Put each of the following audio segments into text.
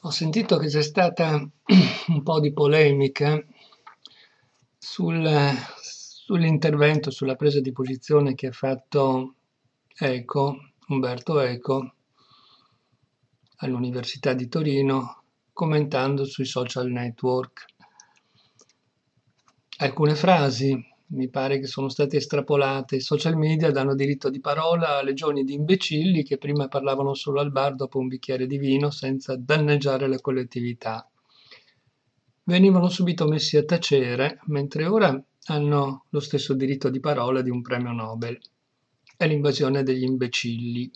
Ho sentito che c'è stata un po' di polemica sul, sull'intervento, sulla presa di posizione che ha fatto Eco, Umberto Eco, all'Università di Torino, commentando sui social network. Alcune frasi mi pare che sono state estrapolate. I social media danno diritto di parola a legioni di imbecilli che prima parlavano solo al bar dopo un bicchiere di vino senza danneggiare la collettività. Venivano subito messi a tacere, mentre ora hanno lo stesso diritto di parola di un premio Nobel. È l'invasione degli imbecilli.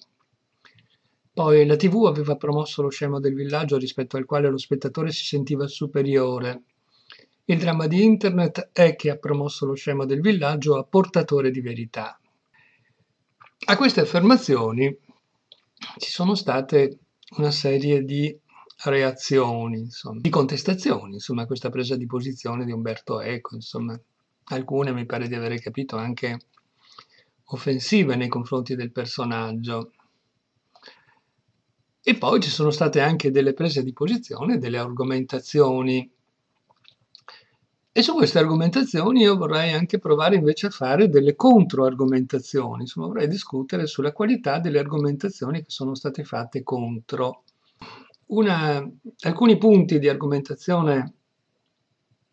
Poi la TV aveva promosso lo scemo del villaggio rispetto al quale lo spettatore si sentiva superiore, il dramma di Internet è che ha promosso lo scema del villaggio a portatore di verità. A queste affermazioni ci sono state una serie di reazioni, insomma, di contestazioni, insomma, a questa presa di posizione di Umberto Eco, insomma, alcune mi pare di aver capito anche offensive nei confronti del personaggio. E poi ci sono state anche delle prese di posizione, delle argomentazioni e su queste argomentazioni io vorrei anche provare invece a fare delle controargomentazioni, insomma vorrei discutere sulla qualità delle argomentazioni che sono state fatte contro. Una, alcuni punti di argomentazione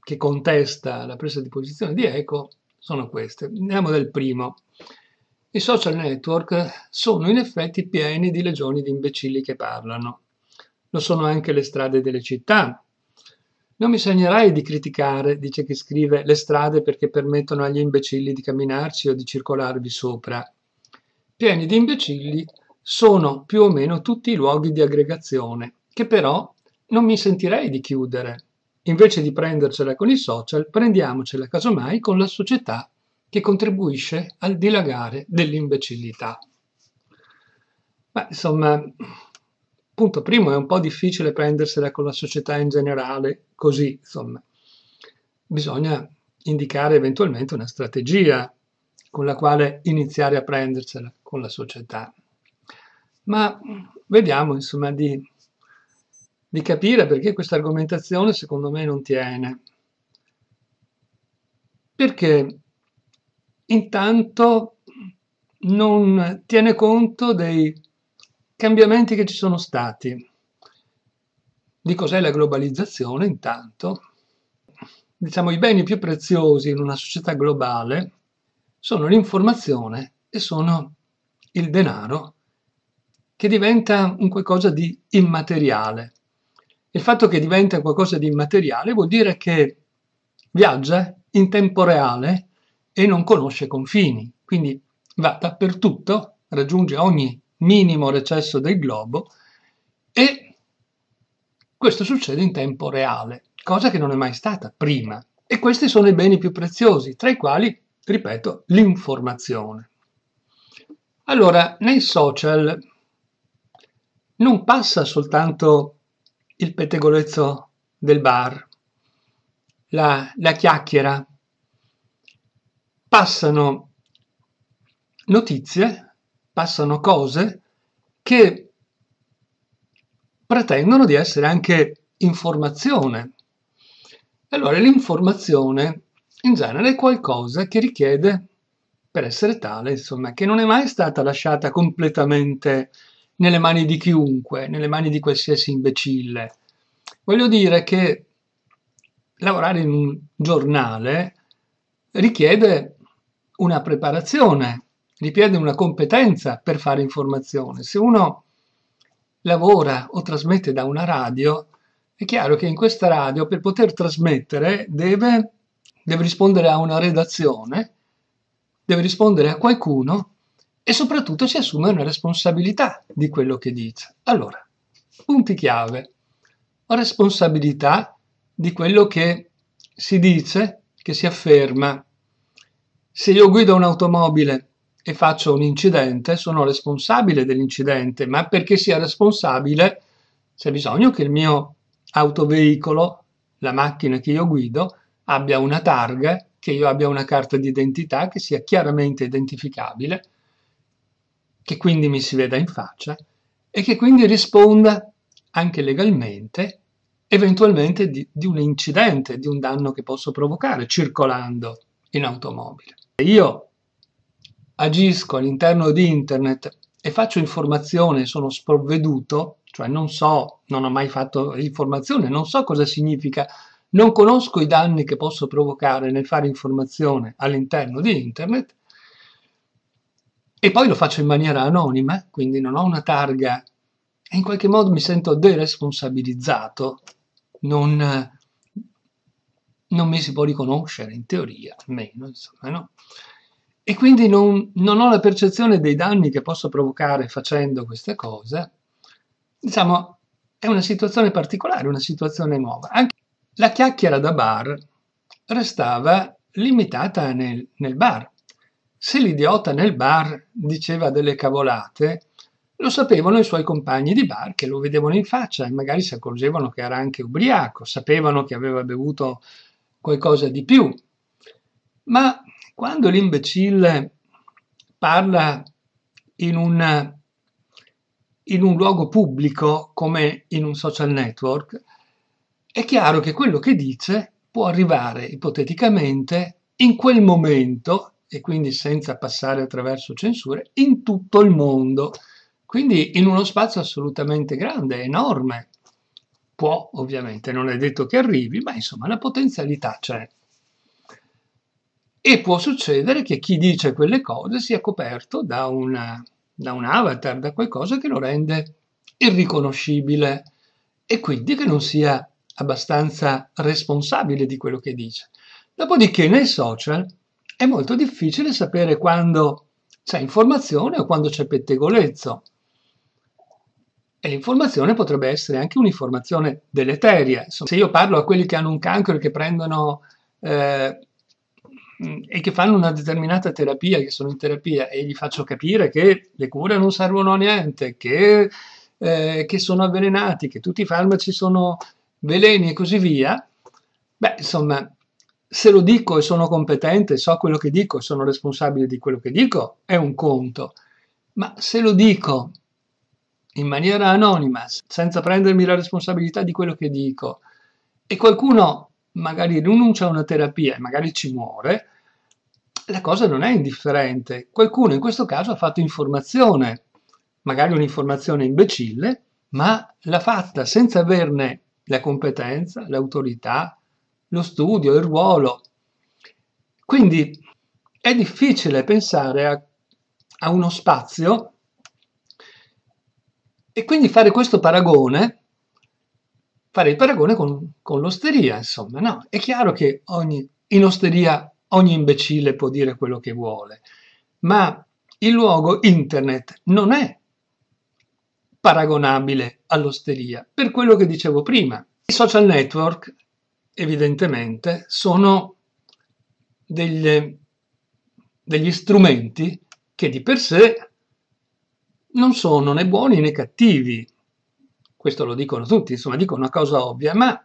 che contesta la presa di posizione di Eco sono questi. Andiamo dal primo. I social network sono in effetti pieni di legioni di imbecilli che parlano. Lo sono anche le strade delle città, non mi sognerai di criticare, dice chi scrive, le strade perché permettono agli imbecilli di camminarci o di circolarvi sopra. Pieni di imbecilli sono più o meno tutti i luoghi di aggregazione, che però non mi sentirei di chiudere. Invece di prendercela con i social, prendiamocela casomai con la società che contribuisce al dilagare dell'imbecillità. Ma insomma, punto primo è un po' difficile prendersela con la società in generale così, insomma. Bisogna indicare eventualmente una strategia con la quale iniziare a prendersela con la società. Ma vediamo, insomma, di, di capire perché questa argomentazione secondo me non tiene. Perché intanto non tiene conto dei cambiamenti che ci sono stati, di cos'è la globalizzazione intanto. Diciamo i beni più preziosi in una società globale sono l'informazione e sono il denaro che diventa un qualcosa di immateriale. Il fatto che diventa qualcosa di immateriale vuol dire che viaggia in tempo reale e non conosce confini, quindi va dappertutto, raggiunge ogni minimo recesso del globo e questo succede in tempo reale, cosa che non è mai stata prima. E questi sono i beni più preziosi, tra i quali, ripeto, l'informazione. Allora, nei social non passa soltanto il pettegolezzo del bar, la, la chiacchiera, passano notizie passano cose che pretendono di essere anche informazione. E Allora l'informazione in genere è qualcosa che richiede, per essere tale, insomma, che non è mai stata lasciata completamente nelle mani di chiunque, nelle mani di qualsiasi imbecille. Voglio dire che lavorare in un giornale richiede una preparazione, richiede una competenza per fare informazione. Se uno lavora o trasmette da una radio, è chiaro che in questa radio per poter trasmettere deve, deve rispondere a una redazione, deve rispondere a qualcuno e soprattutto si assume una responsabilità di quello che dice. Allora, punti chiave. Responsabilità di quello che si dice, che si afferma. Se io guido un'automobile e faccio un incidente, sono responsabile dell'incidente, ma perché sia responsabile c'è bisogno che il mio autoveicolo, la macchina che io guido, abbia una targa, che io abbia una carta d'identità che sia chiaramente identificabile, che quindi mi si veda in faccia e che quindi risponda anche legalmente eventualmente di, di, un incidente, di un danno che posso provocare circolando in automobile. Io agisco all'interno di internet e faccio informazione, sono sprovveduto, cioè non so, non ho mai fatto informazione, non so cosa significa, non conosco i danni che posso provocare nel fare informazione all'interno di internet e poi lo faccio in maniera anonima, quindi non ho una targa e in qualche modo mi sento deresponsabilizzato, non, non mi si può riconoscere in teoria, almeno, insomma, no? e quindi non, non, ho la percezione dei danni che posso provocare facendo queste cose, diciamo è una situazione particolare, una situazione nuova. Anche la chiacchiera da bar restava limitata nel, nel bar. Se l'idiota nel bar diceva delle cavolate, lo sapevano i suoi compagni di bar che lo vedevano in faccia e magari si accorgevano che era anche ubriaco, sapevano che aveva bevuto qualcosa di più. Ma quando l'imbecille parla in, una, in un luogo pubblico come in un social network, è chiaro che quello che dice può arrivare ipoteticamente in quel momento e quindi senza passare attraverso censure in tutto il mondo. Quindi in uno spazio assolutamente grande, enorme. Può, ovviamente, non è detto che arrivi, ma insomma la potenzialità c'è. E può succedere che chi dice quelle cose sia coperto da, una, da un avatar, da qualcosa che lo rende irriconoscibile e quindi che non sia abbastanza responsabile di quello che dice. Dopodiché nei social è molto difficile sapere quando c'è informazione o quando c'è pettegolezzo. E l'informazione potrebbe essere anche un'informazione deleteria. Se io parlo a quelli che hanno un cancro e che prendono eh, Mm, e che fanno una determinata terapia, che sono in terapia, e gli faccio capire che le cure non servono a niente, che, eh, che sono avvelenati, che tutti i farmaci sono veleni e così via, beh, insomma, se lo dico e sono competente, so quello che dico, sono responsabile di quello che dico, è un conto. Ma se lo dico in maniera anonima, senza prendermi la responsabilità di quello che dico, e qualcuno magari rinuncia a una terapia e magari ci muore, la cosa non è indifferente. Qualcuno in questo caso ha fatto informazione, magari un'informazione imbecille, ma l'ha fatta senza averne la competenza, l'autorità, lo studio, il ruolo. Quindi è difficile pensare a, a uno spazio e quindi fare questo paragone fare il paragone con, con l'osteria, insomma, no? È chiaro che ogni, in osteria ogni imbecille può dire quello che vuole, ma il luogo internet non è paragonabile all'osteria, per quello che dicevo prima. I social network, evidentemente, sono degli, degli strumenti che di per sé non sono né buoni né cattivi, questo lo dicono tutti, insomma dicono una cosa ovvia, ma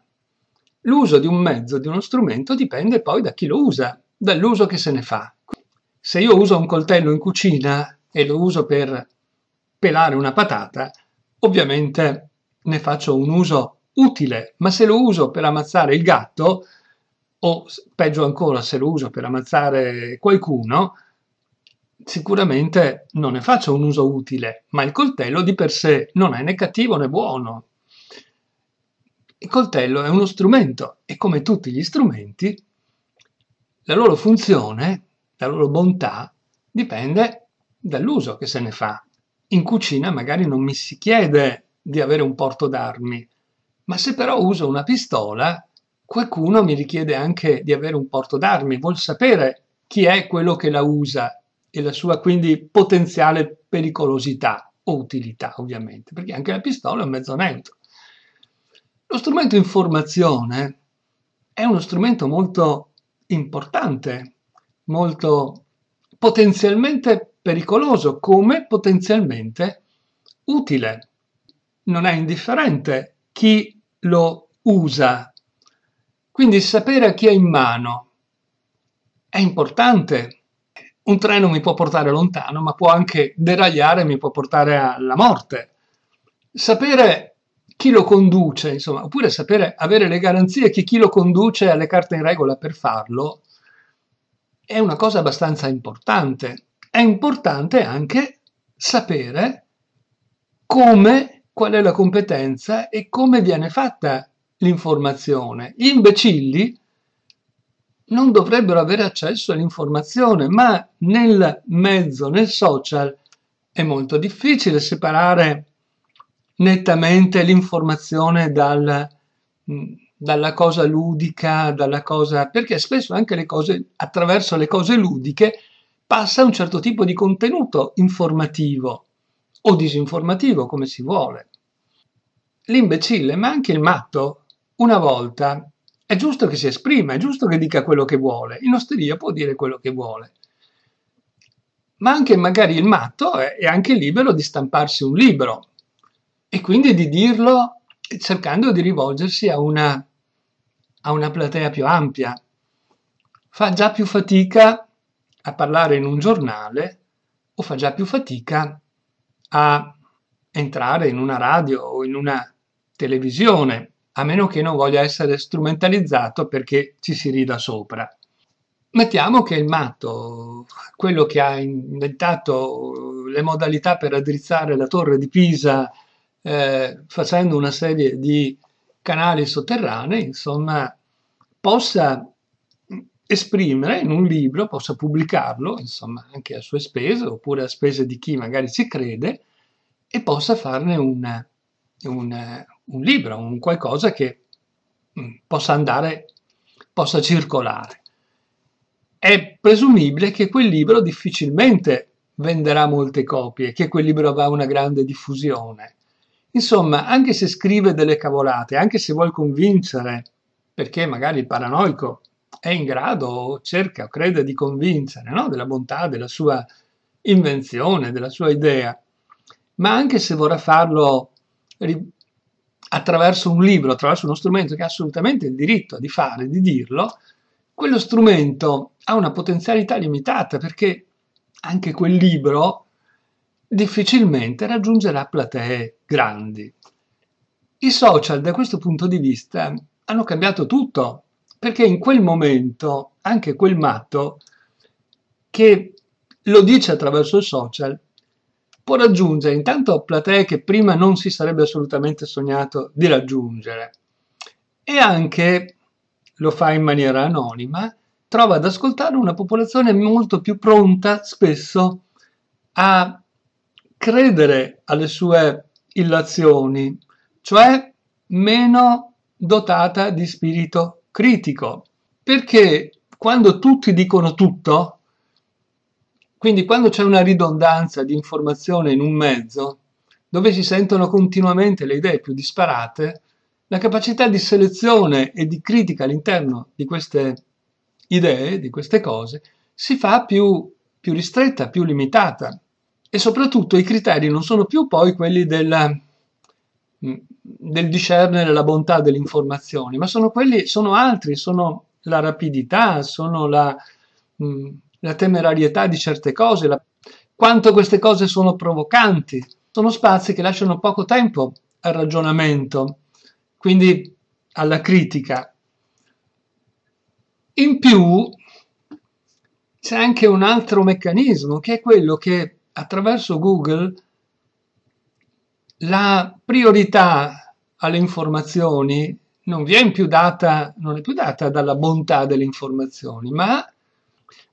l'uso di un mezzo, di uno strumento dipende poi da chi lo usa, dall'uso che se ne fa. Se io uso un coltello in cucina e lo uso per pelare una patata, ovviamente ne faccio un uso utile, ma se lo uso per ammazzare il gatto, o peggio ancora se lo uso per ammazzare qualcuno, sicuramente non ne faccio un uso utile, ma il coltello di per sé non è né cattivo né buono. Il coltello è uno strumento e come tutti gli strumenti, la loro funzione, la loro bontà, dipende dall'uso che se ne fa. In cucina magari non mi si chiede di avere un porto d'armi, ma se però uso una pistola, qualcuno mi richiede anche di avere un porto d'armi, vuol sapere chi è quello che la usa e la sua quindi potenziale pericolosità o utilità, ovviamente, perché anche la pistola è un mezzo neutro. Lo strumento informazione è uno strumento molto importante, molto potenzialmente pericoloso, come potenzialmente utile. Non è indifferente chi lo usa. Quindi sapere a chi è in mano è importante un treno mi può portare lontano, ma può anche deragliare mi può portare alla morte. Sapere chi lo conduce, insomma, oppure sapere avere le garanzie che chi lo conduce ha le carte in regola per farlo, è una cosa abbastanza importante. È importante anche sapere come, qual è la competenza e come viene fatta l'informazione. Gli imbecilli non dovrebbero avere accesso all'informazione, ma nel mezzo, nel social, è molto difficile separare nettamente l'informazione dal, mm, dalla cosa ludica, dalla cosa, perché spesso anche le cose, attraverso le cose ludiche passa un certo tipo di contenuto informativo o disinformativo, come si vuole. L'imbecille, ma anche il matto, una volta è giusto che si esprima, è giusto che dica quello che vuole. In osteria può dire quello che vuole. Ma anche magari il matto è anche libero di stamparsi un libro e quindi di dirlo cercando di rivolgersi a una, a una platea più ampia. Fa già più fatica a parlare in un giornale o fa già più fatica a entrare in una radio o in una televisione a meno che non voglia essere strumentalizzato perché ci si rida sopra. Mettiamo che il matto, quello che ha inventato le modalità per addrizzare la torre di Pisa eh, facendo una serie di canali sotterranei, insomma, possa esprimere in un libro, possa pubblicarlo, insomma, anche a sue spese oppure a spese di chi magari ci crede e possa farne una, una un libro, un qualcosa che mm, possa andare, possa circolare. È presumibile che quel libro difficilmente venderà molte copie, che quel libro avrà una grande diffusione. Insomma, anche se scrive delle cavolate, anche se vuol convincere, perché magari il paranoico è in grado o cerca o crede di convincere no? della bontà della sua invenzione, della sua idea, ma anche se vorrà farlo attraverso un libro, attraverso uno strumento che ha assolutamente il diritto di fare, di dirlo, quello strumento ha una potenzialità limitata perché anche quel libro difficilmente raggiungerà platee grandi. I social da questo punto di vista hanno cambiato tutto, perché in quel momento anche quel matto che lo dice attraverso i social può raggiungere intanto platee che prima non si sarebbe assolutamente sognato di raggiungere e anche, lo fa in maniera anonima, trova ad ascoltare una popolazione molto più pronta spesso a credere alle sue illazioni, cioè meno dotata di spirito critico, perché quando tutti dicono tutto, quindi quando c'è una ridondanza di informazione in un mezzo, dove si sentono continuamente le idee più disparate, la capacità di selezione e di critica all'interno di queste idee, di queste cose, si fa più, più ristretta, più limitata. E soprattutto i criteri non sono più poi quelli della, mm, del discernere la bontà delle informazioni, ma sono quelli, sono altri, sono la rapidità, sono la, mh, mm, la temerarietà di certe cose, la... quanto queste cose sono provocanti. Sono spazi che lasciano poco tempo al ragionamento, quindi alla critica. In più c'è anche un altro meccanismo che è quello che attraverso Google la priorità alle informazioni non viene più data, non è più data dalla bontà delle informazioni, ma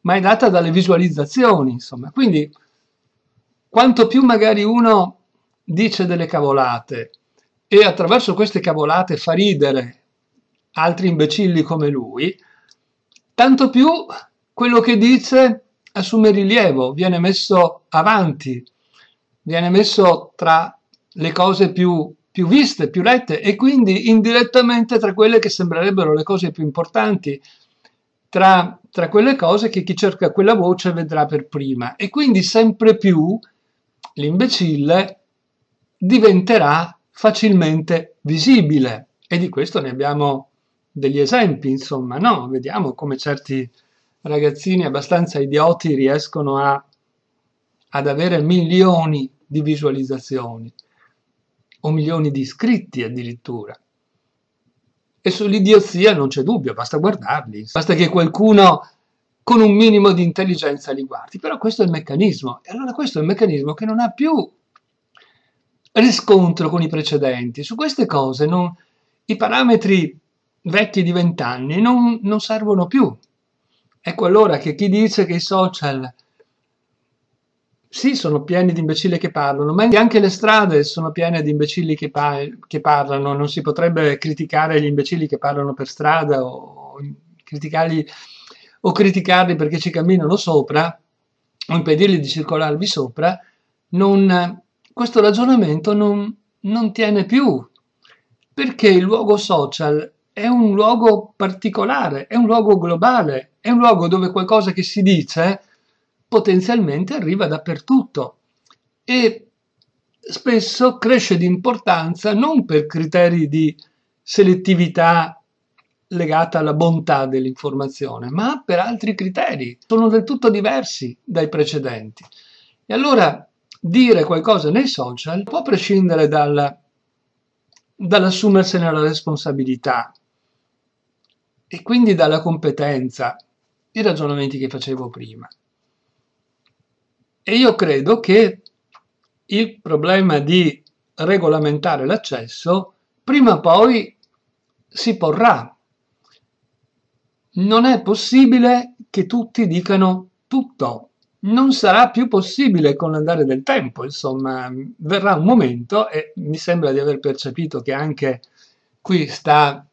ma è data dalle visualizzazioni, insomma. Quindi, quanto più magari uno dice delle cavolate e attraverso queste cavolate fa ridere altri imbecilli come lui, tanto più quello che dice assume rilievo, viene messo avanti, viene messo tra le cose più, più viste, più lette e quindi indirettamente tra quelle che sembrerebbero le cose più importanti, tra, tra quelle cose che chi cerca quella voce vedrà per prima e quindi sempre più l'imbecille diventerà facilmente visibile e di questo ne abbiamo degli esempi, insomma, no? Vediamo come certi ragazzini abbastanza idioti riescono a, ad avere milioni di visualizzazioni o milioni di iscritti addirittura. E sull'idiozia non c'è dubbio, basta guardarli, basta che qualcuno con un minimo di intelligenza li guardi. Però questo è il meccanismo, e allora questo è il meccanismo che non ha più riscontro con i precedenti. Su queste cose non, i parametri vecchi di vent'anni non, non servono più. Ecco allora che chi dice che i social sì, sono pieni di imbecilli che parlano, ma anche le strade sono piene di imbecilli che, pa che parlano. Non si potrebbe criticare gli imbecilli che parlano per strada o, criticarli, o criticarli perché ci camminano sopra o impedirli di circolarvi sopra. Non, questo ragionamento non, non tiene più perché il luogo social è un luogo particolare, è un luogo globale, è un luogo dove qualcosa che si dice potenzialmente arriva dappertutto e spesso cresce di importanza non per criteri di selettività legata alla bontà dell'informazione, ma per altri criteri, sono del tutto diversi dai precedenti. E allora dire qualcosa nei social può prescindere dal, dall'assumersene la responsabilità e quindi dalla competenza, i ragionamenti che facevo prima. E io credo che il problema di regolamentare l'accesso prima o poi si porrà. Non è possibile che tutti dicano tutto. Non sarà più possibile con l'andare del tempo, insomma, verrà un momento e mi sembra di aver percepito che anche qui sta,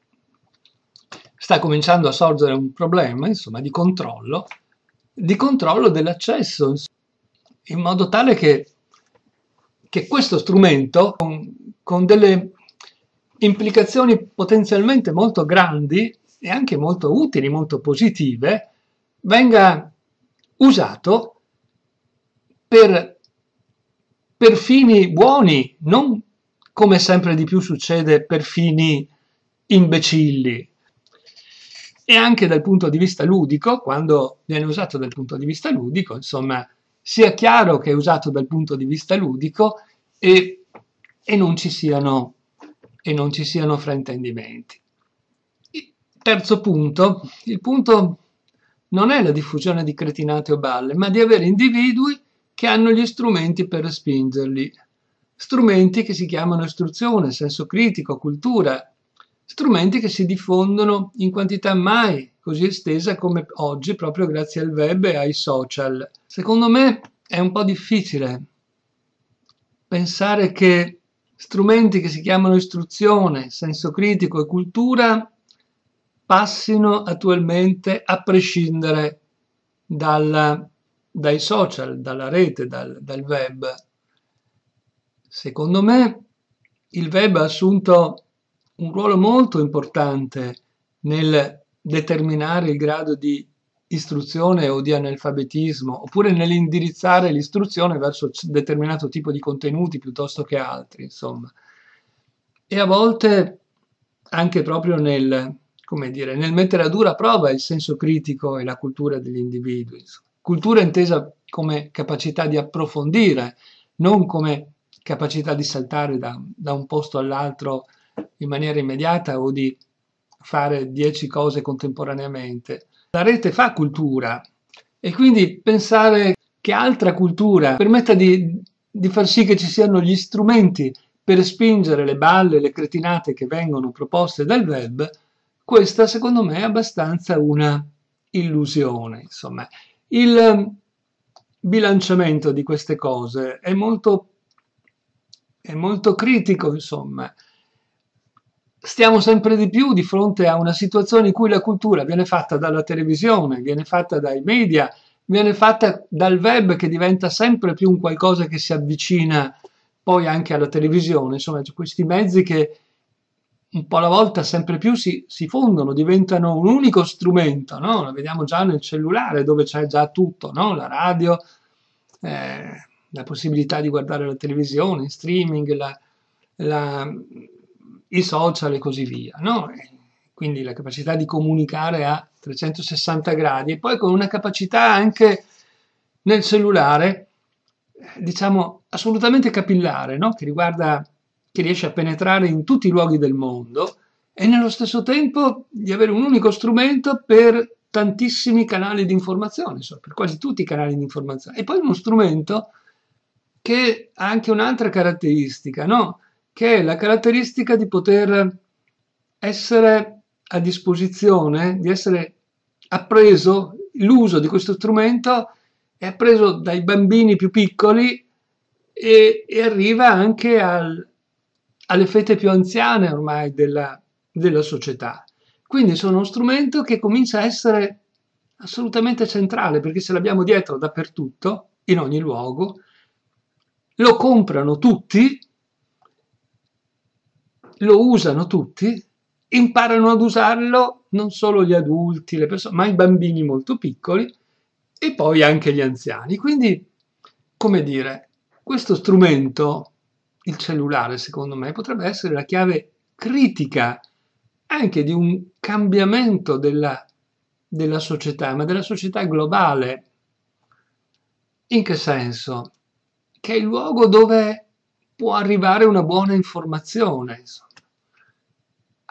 sta cominciando a sorgere un problema, insomma, di controllo, di controllo dell'accesso in modo tale che, che questo strumento, con, con, delle implicazioni potenzialmente molto grandi e anche molto utili, molto positive, venga usato per, per fini buoni, non come sempre di più succede per fini imbecilli. E anche dal punto di vista ludico, quando viene usato dal punto di vista ludico, insomma, sia chiaro che è usato dal punto di vista ludico e, e, non, ci siano, e non ci siano fraintendimenti. Il terzo punto, il punto non è la diffusione di cretinate o balle, ma di avere individui che hanno gli strumenti per respingerli. Strumenti che si chiamano istruzione, senso critico, cultura, strumenti che si diffondono in quantità mai così estesa come oggi proprio grazie al web e ai social. Secondo me è un po' difficile pensare che strumenti che si chiamano istruzione, senso critico e cultura passino attualmente a prescindere dalla, dai social, dalla rete, dal, dal web. Secondo me il web ha assunto un ruolo molto importante nel determinare il grado di istruzione o di analfabetismo, oppure nell'indirizzare l'istruzione verso determinato tipo di contenuti piuttosto che altri, insomma. E a volte anche proprio nel, come dire, nel mettere a dura prova il senso critico e la cultura degli individui. Insomma. Cultura intesa come capacità di approfondire, non come capacità di saltare da, da un posto all'altro in maniera immediata o di fare dieci cose contemporaneamente. La rete fa cultura e quindi pensare che altra cultura permetta di, di far sì che ci siano gli strumenti per spingere le balle, le cretinate che vengono proposte dal web, questa secondo me è abbastanza una illusione. Insomma. Il ehm, bilanciamento di queste cose è molto, è molto critico, insomma stiamo sempre di più di fronte a una situazione in cui la cultura viene fatta dalla televisione, viene fatta dai media, viene fatta dal web che diventa sempre più un qualcosa che si avvicina poi anche alla televisione, insomma cioè, questi mezzi che un po' alla volta sempre più si, si fondono, diventano un unico strumento, no? lo vediamo già nel cellulare dove c'è già tutto, no? la radio, eh, la possibilità di guardare la televisione, streaming, la, la, i social e così via. No? Quindi la capacità di comunicare a 360 gradi e poi con una capacità anche nel cellulare, diciamo, assolutamente capillare, no? che riguarda, che riesce a penetrare in tutti i luoghi del mondo e nello stesso tempo di avere un unico strumento per tantissimi canali di informazione, insomma, per quasi tutti i canali di informazione. E poi uno strumento che ha anche un'altra caratteristica, no? che è la caratteristica di poter essere a disposizione, di essere appreso l'uso di questo strumento è appreso dai bambini più piccoli e, e arriva anche al, alle fette più anziane ormai della, della società. Quindi sono uno strumento che comincia a essere assolutamente centrale perché se l'abbiamo dietro dappertutto, in ogni luogo, lo comprano tutti lo usano tutti, imparano ad usarlo non solo gli adulti, le persone, ma i bambini molto piccoli e poi anche gli anziani. Quindi, come dire, questo strumento, il cellulare, secondo me, potrebbe essere la chiave critica anche di un cambiamento della, della società, ma della società globale. In che senso? Che è il luogo dove può arrivare una buona informazione. Insomma.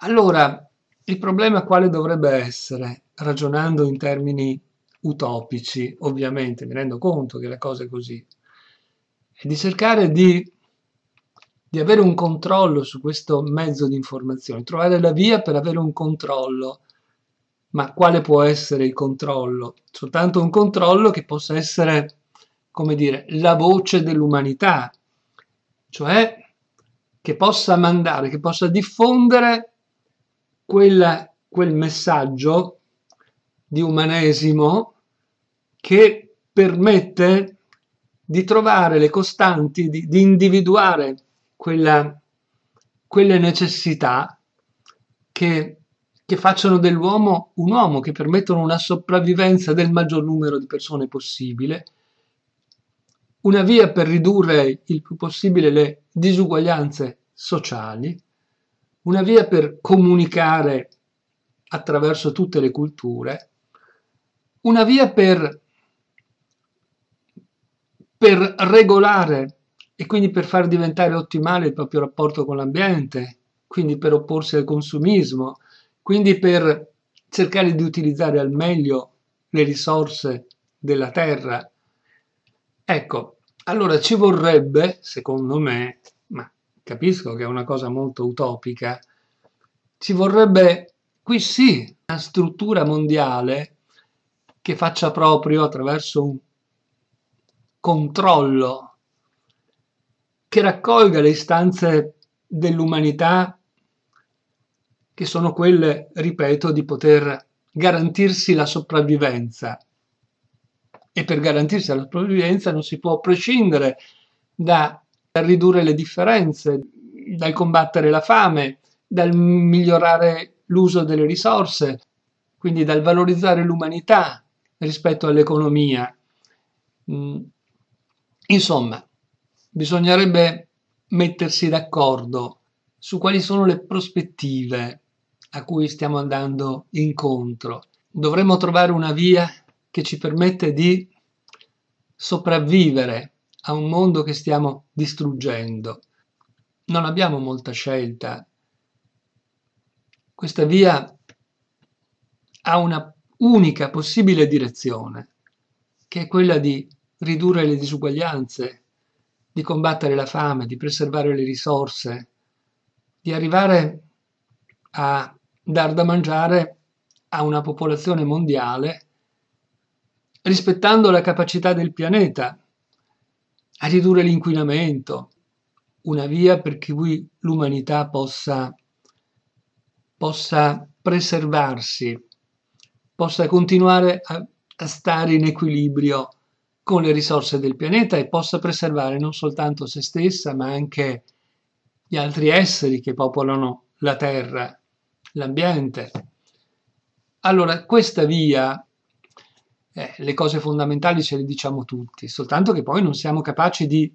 Allora, il problema quale dovrebbe essere, ragionando in termini utopici, ovviamente mi rendo conto che la cosa è così, è di cercare di, di avere un controllo su questo mezzo di informazione, trovare la via per avere un controllo. Ma quale può essere il controllo? Soltanto un controllo che possa essere, come dire, la voce dell'umanità, cioè che possa mandare, che possa diffondere quella, quel messaggio di umanesimo che permette di trovare le costanti, di, di individuare quella, quelle necessità che, che facciano dell'uomo un uomo, che permettono una sopravvivenza del maggior numero di persone possibile, una via per ridurre il più possibile le disuguaglianze sociali una via per comunicare attraverso tutte le culture, una via per, per regolare e quindi per far diventare ottimale il proprio rapporto con l'ambiente, quindi per opporsi al consumismo, quindi per cercare di utilizzare al meglio le risorse della terra. Ecco, allora ci vorrebbe, secondo me, capisco che è una cosa molto utopica, ci vorrebbe qui sì una struttura mondiale che faccia proprio attraverso un controllo che raccolga le istanze dell'umanità che sono quelle, ripeto, di poter garantirsi la sopravvivenza. E per garantirsi la sopravvivenza non si può prescindere da dal ridurre le differenze, dal combattere la fame, dal migliorare l'uso delle risorse, quindi dal valorizzare l'umanità rispetto all'economia. Mm. Insomma, bisognerebbe mettersi d'accordo su quali sono le prospettive a cui stiamo andando incontro. Dovremmo trovare una via che ci permette di sopravvivere a un mondo che stiamo distruggendo. Non abbiamo molta scelta. Questa via ha una unica possibile direzione, che è quella di ridurre le disuguaglianze, di combattere la fame, di preservare le risorse, di arrivare a dar da mangiare a una popolazione mondiale rispettando la capacità del pianeta a ridurre l'inquinamento, una via per cui l'umanità possa, possa preservarsi, possa continuare a, a stare in equilibrio con le risorse del pianeta e possa preservare non soltanto se stessa ma anche gli altri esseri che popolano la Terra, l'ambiente. Allora, questa via eh, le cose fondamentali ce le diciamo tutti, soltanto che poi non siamo capaci di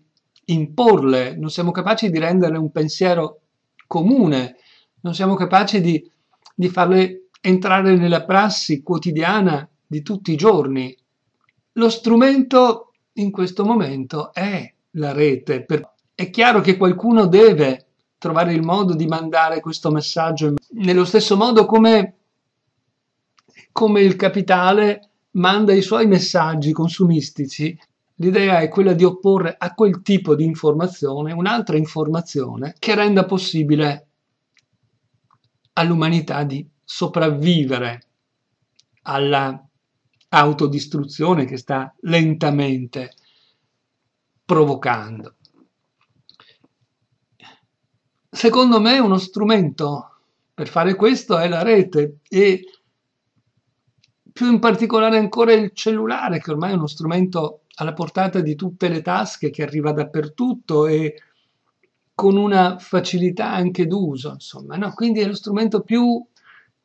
imporle, non siamo capaci di renderle un pensiero comune, non siamo capaci di, di farle entrare nella prassi quotidiana di tutti i giorni. Lo strumento in questo momento è la rete. Per... È chiaro che qualcuno deve trovare il modo di mandare questo messaggio nello stesso modo come, come il capitale manda i suoi messaggi consumistici, l'idea è quella di opporre a quel tipo di informazione un'altra informazione che renda possibile all'umanità di sopravvivere alla autodistruzione che sta lentamente provocando. Secondo me uno strumento per fare questo è la rete e più in particolare ancora il cellulare, che ormai è uno strumento alla portata di tutte le tasche, che arriva dappertutto e con una facilità anche d'uso, insomma, no? quindi è lo strumento più,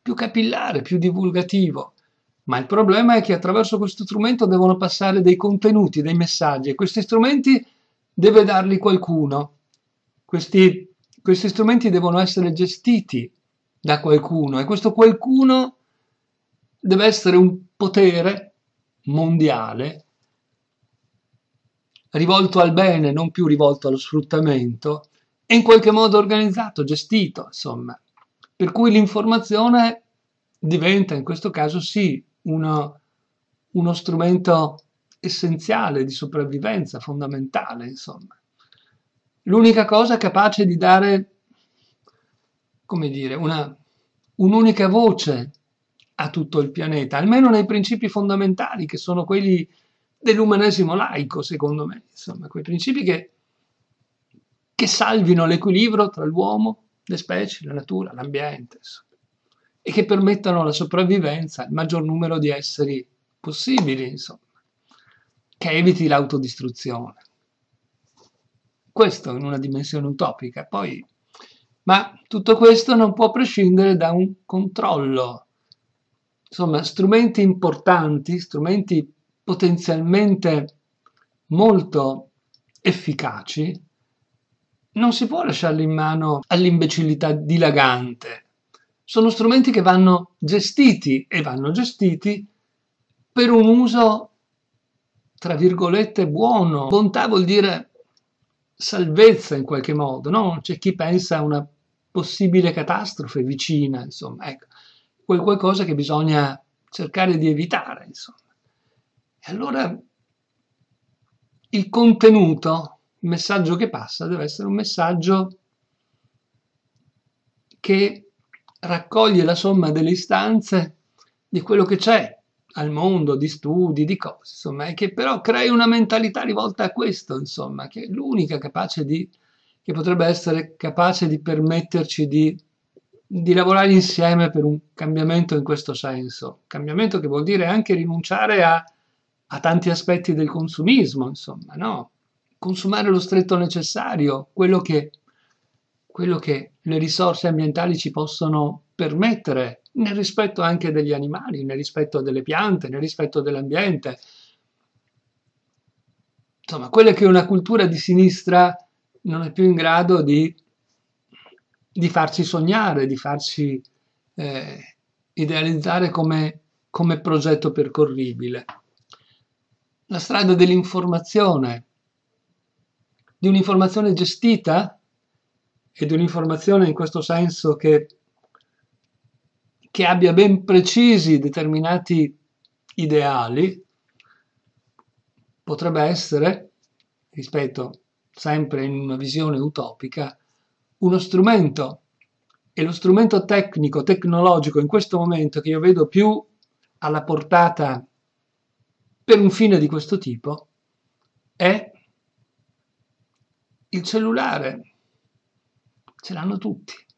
più capillare, più divulgativo. Ma il problema è che attraverso questo strumento devono passare dei contenuti, dei messaggi e questi strumenti deve darli qualcuno. Questi, questi strumenti devono essere gestiti da qualcuno e questo qualcuno deve essere un potere mondiale rivolto al bene, non più rivolto allo sfruttamento, e in qualche modo organizzato, gestito, insomma. Per cui l'informazione diventa, in questo caso sì, uno, uno strumento essenziale di sopravvivenza, fondamentale, insomma. L'unica cosa capace di dare, come dire, una, un'unica voce a tutto il pianeta, almeno nei principi fondamentali che sono quelli dell'umanesimo laico, secondo me, insomma, quei principi che, che salvino l'equilibrio tra l'uomo, le specie, la natura, l'ambiente e che permettano la sopravvivenza al maggior numero di esseri possibili, insomma, che eviti l'autodistruzione. Questo in una dimensione utopica, poi, ma tutto questo non può prescindere da un controllo insomma, strumenti importanti, strumenti potenzialmente molto efficaci, non si può lasciarli in mano all'imbecillità dilagante. Sono strumenti che vanno gestiti e vanno gestiti per un uso, tra virgolette, buono. Bontà vuol dire salvezza in qualche modo, no? C'è chi pensa a una possibile catastrofe vicina, insomma. Ecco quel qualcosa che bisogna cercare di evitare, insomma. E allora il contenuto, il messaggio che passa, deve essere un messaggio che raccoglie la somma delle istanze di quello che c'è al mondo, di studi, di cose, insomma, e che però crei una mentalità rivolta a questo, insomma, che è l'unica capace di, che potrebbe essere capace di permetterci di di lavorare insieme per un cambiamento in questo senso, cambiamento che vuol dire anche rinunciare a, a tanti aspetti del consumismo, insomma, no? consumare lo stretto necessario, quello che, quello che le risorse ambientali ci possono permettere, nel rispetto anche degli animali, nel rispetto delle piante, nel rispetto dell'ambiente. Insomma, quella che una cultura di sinistra non è più in grado di di farci sognare, di farci eh, idealizzare come, come progetto percorribile. La strada dell'informazione, di un'informazione gestita e di un'informazione in questo senso che, che abbia ben precisi determinati ideali, potrebbe essere, rispetto sempre in una visione utopica, uno strumento e lo strumento tecnico, tecnologico in questo momento che io vedo più alla portata per un fine di questo tipo è il cellulare. Ce l'hanno tutti.